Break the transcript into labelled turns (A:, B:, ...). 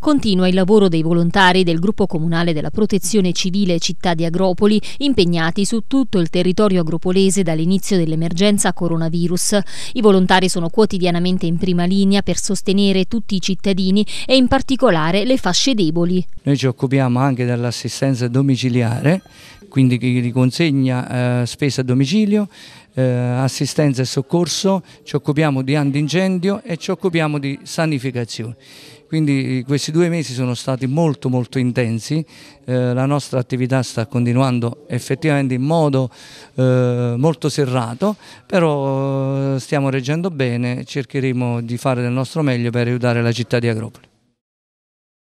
A: Continua il lavoro dei volontari del gruppo comunale della protezione civile città di Agropoli impegnati su tutto il territorio agropolese dall'inizio dell'emergenza coronavirus. I volontari sono quotidianamente in prima linea per sostenere tutti i cittadini e in particolare le fasce deboli.
B: Noi ci occupiamo anche dell'assistenza domiciliare quindi riconsegna, eh, spesa a domicilio, eh, assistenza e soccorso, ci occupiamo di antincendio e ci occupiamo di sanificazione. Quindi eh, questi due mesi sono stati molto molto intensi, eh, la nostra attività sta continuando effettivamente in modo eh, molto serrato, però eh, stiamo reggendo bene, cercheremo di fare del nostro meglio per aiutare la città di Agropoli.